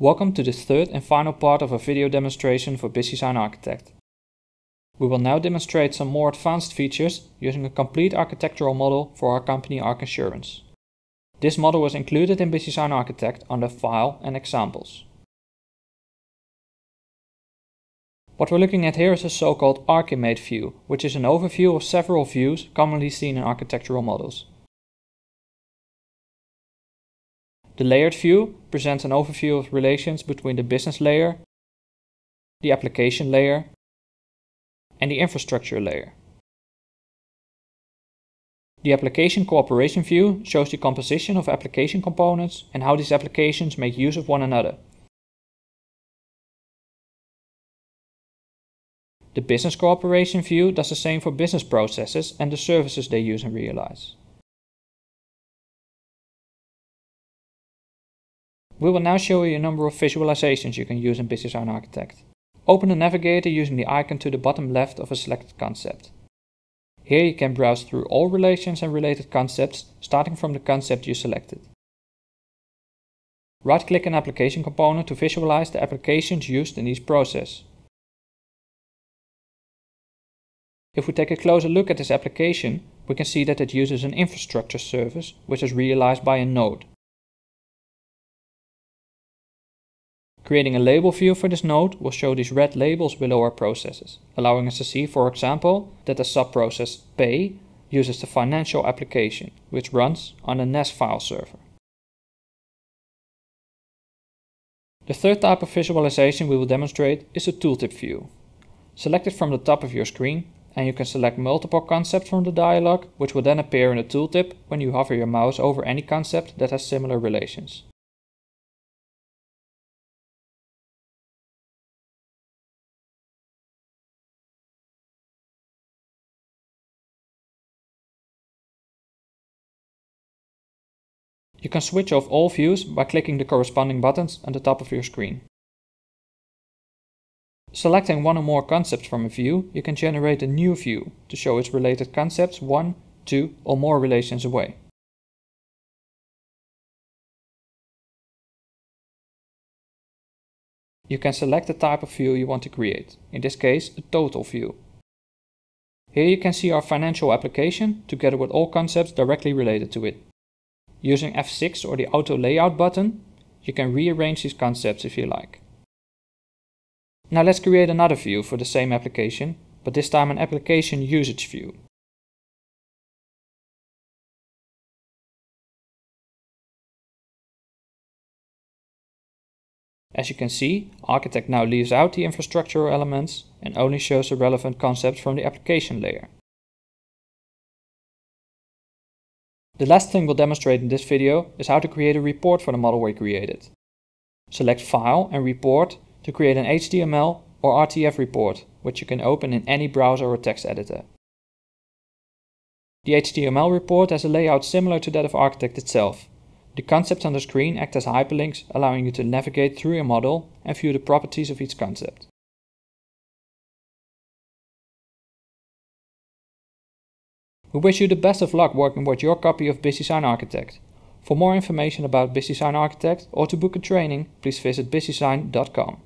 Welcome to the third and final part of our video demonstration for BusySign Architect. We will now demonstrate some more advanced features using a complete architectural model for our company Arc Insurance. This model was included in BusySign Architect under File and Examples. What we're looking at here is a so-called Archimate view, which is an overview of several views commonly seen in architectural models. The layered view presents an overview of relations between the business layer, the application layer, and the infrastructure layer. The application cooperation view shows the composition of application components and how these applications make use of one another. The business cooperation view does the same for business processes and the services they use and realize. We will now show you a number of visualizations you can use in Business Design Architect. Open the navigator using the icon to the bottom left of a selected concept. Here you can browse through all relations and related concepts, starting from the concept you selected. Right-click an application component to visualize the applications used in each process. If we take a closer look at this application, we can see that it uses an infrastructure service, which is realized by a node. Creating a label view for this node will show these red labels below our processes, allowing us to see, for example, that the subprocess pay uses the financial application, which runs on a NAS file server. The third type of visualization we will demonstrate is the tooltip view. Select it from the top of your screen and you can select multiple concepts from the dialog, which will then appear in the tooltip when you hover your mouse over any concept that has similar relations. You can switch off all views by clicking the corresponding buttons at the top of your screen. Selecting one or more concepts from a view, you can generate a new view to show its related concepts one, two or more relations away. You can select the type of view you want to create, in this case a total view. Here you can see our financial application together with all concepts directly related to it. Using F6 or the Auto Layout button, you can rearrange these concepts if you like. Now let's create another view for the same application, but this time an application usage view. As you can see, Architect now leaves out the infrastructural elements and only shows the relevant concepts from the application layer. The last thing we'll demonstrate in this video is how to create a report for the model we created. Select File and Report to create an HTML or RTF report, which you can open in any browser or text editor. The HTML report has a layout similar to that of Architect itself. The concepts on the screen act as hyperlinks, allowing you to navigate through your model and view the properties of each concept. We wish you the best of luck working with your copy of BusySign Architect. For more information about BusySign Architect or to book a training, please visit busysign.com.